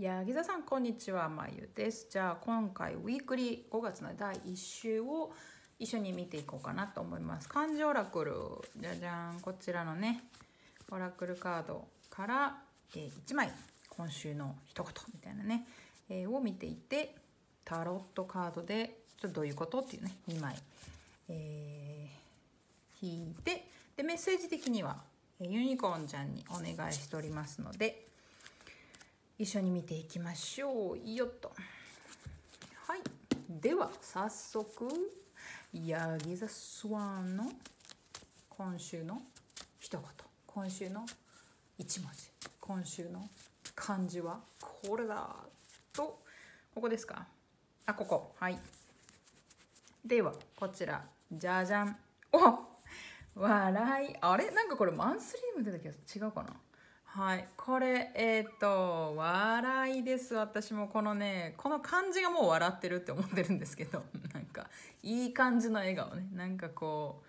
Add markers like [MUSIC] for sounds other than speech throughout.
八木座さんこんにちはまゆですじゃあ今回ウィークリー5月の第1週を一緒に見ていこうかなと思います漢字オラクルじゃじゃんこちらのねオラクルカードから、えー、1枚今週の一言みたいなね、えー、を見ていてタロットカードでちょっとどういうことっていうね2枚、えー、引いてでメッセージ的にはユニコーンちゃんにお願いしておりますので一緒に見ていきましょうよっとはいでは早速ヤギザスワンの今週の一言今週の1文字今週の漢字はこれだとここですかあここはいではこちらじゃじゃんお笑いあれなんかこれマンスリーム出たけど違うかなはい。これ、えっ、と、笑いです。私もこのね、この感じがもう笑ってるって思ってるんですけど、[LAUGHS] なんか、いい感じの笑顔ね。なんかこ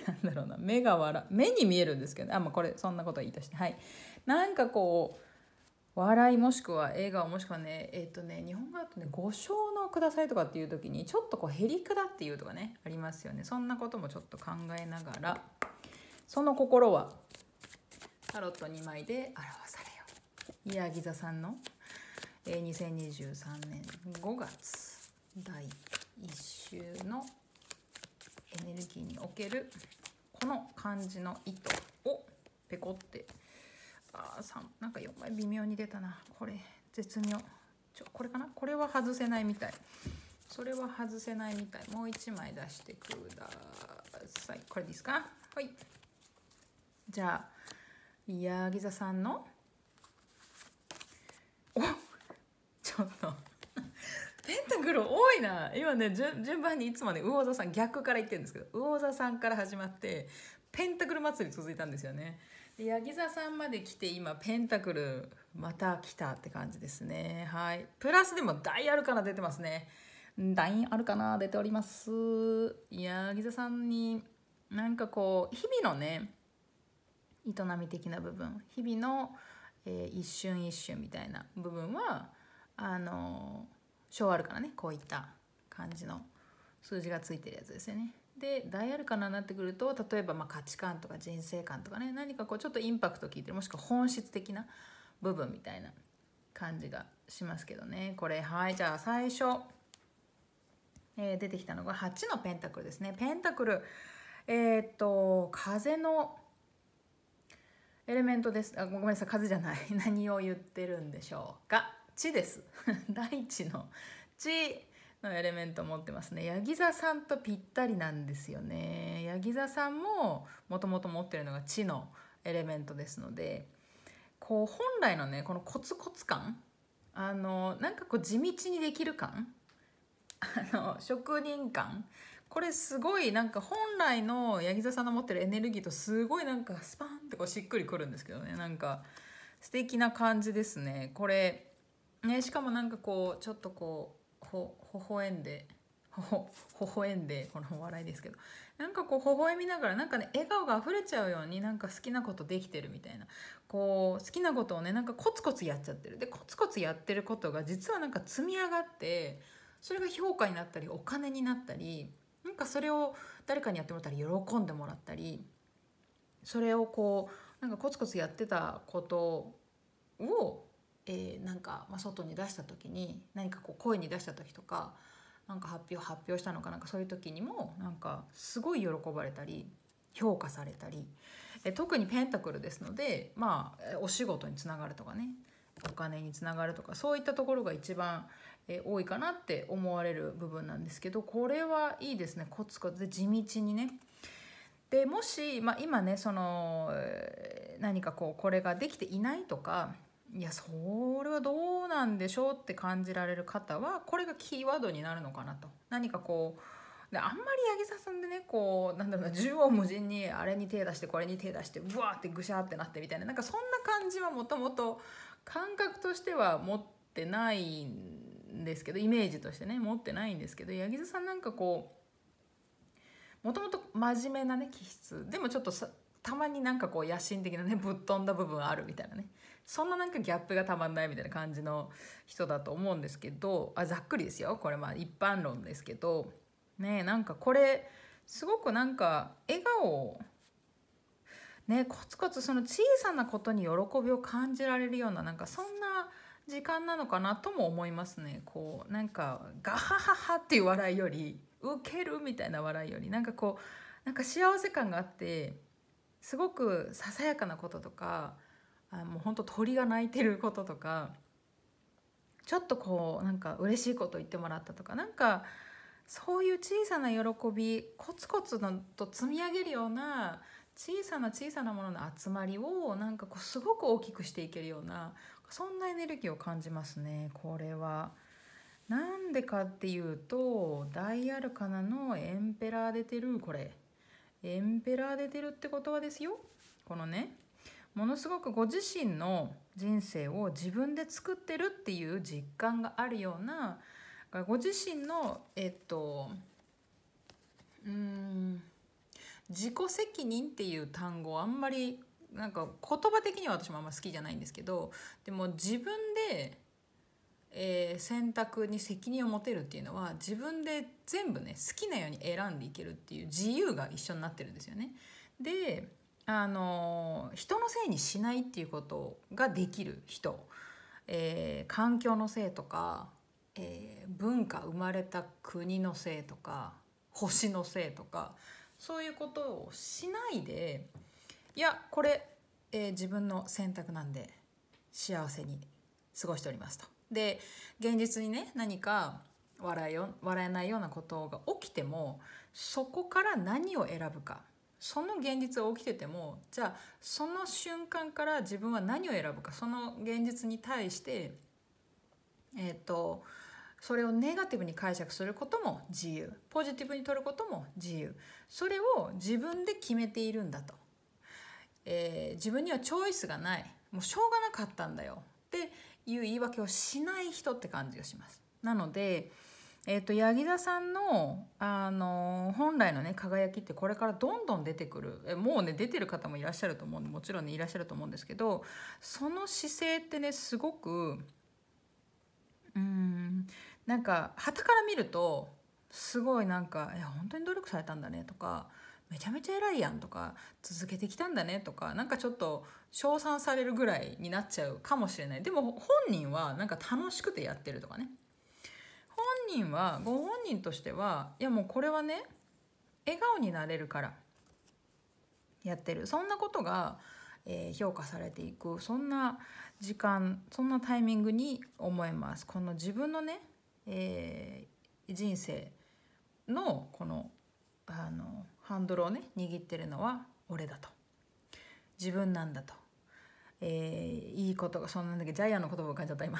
う、[LAUGHS] なんだろうな、目が笑、目に見えるんですけど、ね、あ、まあ、これ、そんなこと言いたして、はい。なんかこう、笑いもしくは笑顔もしくはね、えっ、とね、日本語だとね、ご承のくださいとかっていう時に、ちょっとこう、へりくだっていうとかね、ありますよね。そんなこともちょっと考えながら、その心は、タロット2枚で表されよヤギ座さんの2023年5月第1週のエネルギーにおけるこの漢字の糸をペコってあ3なんか4枚微妙に出たなこれ絶妙ちょこれかなこれは外せないみたいそれは外せないみたいもう1枚出してくださいこれですかはいじゃあヤギ座さんのおちょっとペンタクル多いな今ね順番にいつもね魚座さん逆から言ってるんですけど魚座さんから始まってペンタクル祭り続いたんですよね。でヤギ座さんまで来て今ペンタクルまた来たって感じですね。はい。プラスでも大アルカナ出てますね。大アルカナ出ております。ヤギ座さんになんかこう日々のね営み的な部分日々の、えー、一瞬一瞬みたいな部分はあの小あるからねこういった感じの数字がついてるやつですよね。で大アルカナになってくると例えばま価値観とか人生観とかね何かこうちょっとインパクト効いてるもしくは本質的な部分みたいな感じがしますけどねこれはいじゃあ最初、えー、出てきたのが8のペンタクルですねペンタクルえー、っと風のエレメントですあごめんなさい風じゃない [LAUGHS] 何を言ってるんでしょうか地です [LAUGHS] 大地の地のエレメント持ってますねヤギ座さんとぴったりなんですよねヤギ座さんももともと持ってるのが地のエレメントですのでこう本来のねこのコツコツ感あのなんかこう地道にできる感あの職人感これすごいなんか本来の八木座さんの持ってるエネルギーとすごいなんかスパンってこうしっくりくるんですけどねなんか素敵な感じですねこれねしかもなんかこうちょっとこうほ微笑んでほ微笑んでこの笑いですけどなんかこう微笑みながらなんかね笑顔が溢れちゃうようになんか好きなことできてるみたいなこう好きなことをねなんかコツコツやっちゃってるでコツコツやってることが実はなんか積み上がってそれが評価になったりお金になったり果それを誰かにやってもらったり喜んでもらったりそれをこうなんかコツコツやってたことを、えー、なんか、ま外に出した時に何かこう声に出した時とかなんか発表発表したのかなんかそういう時にもなんかすごい喜ばれたり評価されたりえ特にペンタクルですのでまあお仕事につながるとかねお金につながるとかそういったところが一番、え多いかなって思われる部分なんですけどこれはいいですねコツコツで地道にね。でもし、まあ、今ねその何かこうこれができていないとかいやそれはどうなんでしょうって感じられる方はこれがキーワードになるのかなと何かこうであんまり八木沢さんでねこうなんだろうな縦横無尽にあれに手出してこれに手出してブワーってぐしゃってなってみたいななんかそんな感じはもともと感覚としては持ってないんですけどイメージとしてね持ってないんですけど柳座さんなんかこうもともと真面目なね気質でもちょっとさたまになんかこう野心的なねぶっ飛んだ部分あるみたいなねそんななんかギャップがたまんないみたいな感じの人だと思うんですけどあざっくりですよこれまあ一般論ですけどねなんかこれすごくなんか笑顔ねコツコツその小さなことに喜びを感じられるようななんかそんな時間なのかなとも思いますねこうなんかガハハハっていう笑いよりウケるみたいな笑いよりなんかこうなんか幸せ感があってすごくささやかなこととかあもうほんと鳥が鳴いてることとかちょっとこうなんか嬉しいこと言ってもらったとかなんかそういう小さな喜びコツコツのと積み上げるような小さな小さなものの集まりをなんかこうすごく大きくしていけるようなそんなエネルギーを感じますねこれは。なんでかっていうと大アルカナのエンペラー出てるこれエンペラー出てるってことはですよこのねものすごくご自身の人生を自分で作ってるっていう実感があるようなご自身のえっとうん自己責任っていう単語あんまりなんか言葉的には私もあんま好きじゃないんですけどでも自分で、えー、選択に責任を持てるっていうのは自分で全部ね好きなように選んでいけるっていう自由が一緒になってるんですよね。であの人のせいにしないっていうことができる人、えー、環境のせいとか、えー、文化生まれた国のせいとか星のせいとかそういうことをしないでいやこれ、えー、自分の選択なんで幸せに過ごしておりますと。で現実にね何か笑い笑えないようなことが起きてもそこから何を選ぶかその現実が起きててもじゃあその瞬間から自分は何を選ぶかその現実に対してえっ、ー、とそれをネガティブに解釈することも自由ポジティブに取ることも自由それを自分で決めているんだと、えー、自分にはチョイスがないもうしょうがなかったんだよっていう言い訳をしない人って感じがします。なのでえーと、と柳田さんの、あのー、本来のね輝きってこれからどんどん出てくるえもうね出てる方もいらっしゃると思うんでもちろんねいらっしゃると思うんですけどその姿勢ってねすごくうんなんか旗から見るとすごいなんか「いや本当に努力されたんだね」とか「めちゃめちゃ偉いやん」とか「続けてきたんだね」とかなんかちょっと称賛されるぐらいになっちゃうかもしれないでも本人はなんか楽しくてやってるとかね本人はご本人としてはいやもうこれはね笑顔になれるからやってるそんなことが、えー、評価されていくそんな時間そんなタイミングに思いますこの自分のねえー、人生のこのあのハンドルをね握ってるのは俺だと自分なんだと、えー、いいことがそんなんだけジャイアンの言葉を感じちゃった今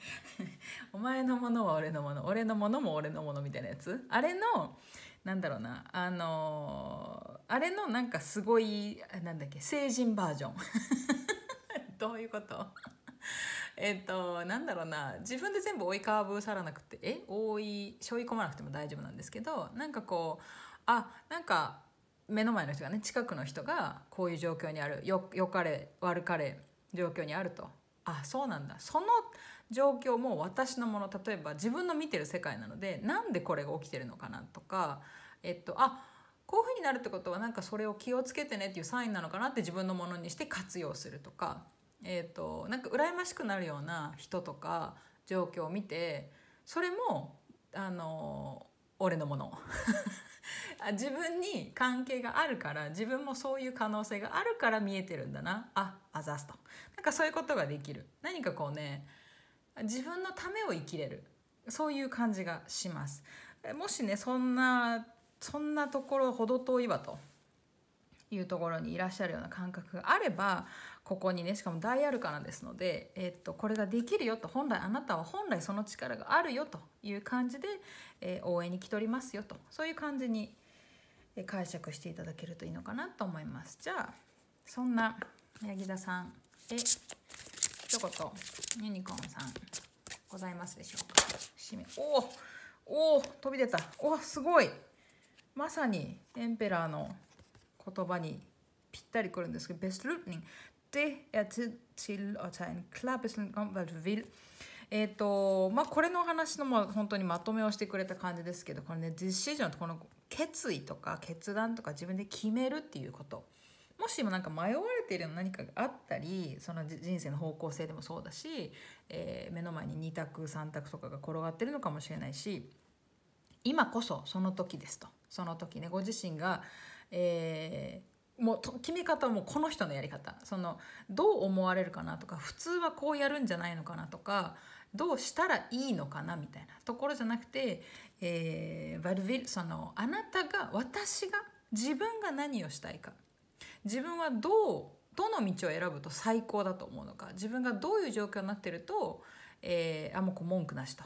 [LAUGHS] お前のものは俺のもの俺のものも俺のものみたいなやつあれのなんだろうなあのー、あれのなんかすごいなんだっけ成人バージョン [LAUGHS] どういうことえっと、なんだろうな、自分で全部追いかぶさらなくて、え追い、背負い込まなくても大丈夫なんですけど、なんかこう、あ、なんか、目の前の人がね、近くの人が、こういう状況にある、よ、よかれ、悪かれ、状況にあると。あ、そうなんだ。その状況も私のもの、例えば自分の見てる世界なので、なんでこれが起きてるのかなとか、えっと、あ、こういうふうになるってことはなんかそれを気をつけてねっていうサインなのかなって自分のものにして活用するとかえーと、なんか羨ましくなるような人とか状況を見てそれもあの俺のもの [LAUGHS] 自分に関係があるから自分もそういう可能性があるから見えてるんだなああざすとなんかそういうことができる何かこうね自分のためを生きれるそういう感じがしますもしねそんなそんなところほど遠いわというところにいらっしゃるような感覚があればここにねしかも大アルカナですので、えっと、これができるよと本来あなたは本来その力があるよという感じで、えー、応援に来とりますよとそういう感じに解釈していただけるといいのかなと思います。じゃあそんな八木田さんへ一言ユニコーンさんございますでしょうか締めおお飛び出たおすごいまさにエンペラーの言葉にぴったりくるんですけどベストルー t n i n g det e えっ、ー、と、まあ、これの話のも本当にまとめをしてくれた感じですけど、このね、ディシジョンってこの決意とか決断とか自分で決めるっていうこと。もしもなんか迷われているの何かがあったり、その人生の方向性でもそうだし、えー、目の前に2択、3択とかが転がってるのかもしれないし、今こそその時ですと。その時ね、ご自身がえー、もう決め方もこの人のやり方そのどう思われるかなとか普通はこうやるんじゃないのかなとかどうしたらいいのかなみたいなところじゃなくて、えー、そのあなたが私が自分が何をしたいか自分はどうどの道を選ぶと最高だと思うのか自分がどういう状況になってると、えー、あもう文句なしと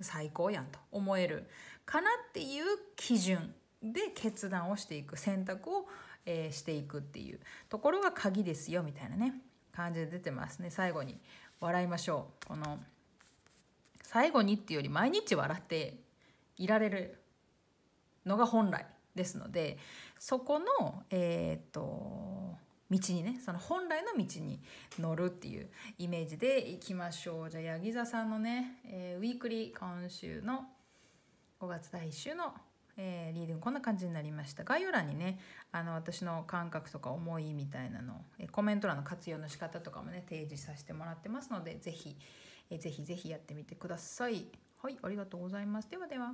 最高やんと思えるかなっていう基準で決断をしていく選択を、えー、していくっていうところが鍵ですよみたいなね感じで出てますね最後に笑いましょうこの最後にっていうより毎日笑っていられるのが本来ですのでそこのえっ、と道にねその本来の道に乗るっていうイメージでいきましょうじゃあ八木座さんのね、えー、ウィークリー今週の5月第1週の「えー、リーディングこんな感じになりました概要欄にねあの私の感覚とか思いみたいなの、えコメント欄の活用の仕方とかもね提示させてもらってますので是非、えー、ぜひぜやってみてくださいはいありがとうございますではでは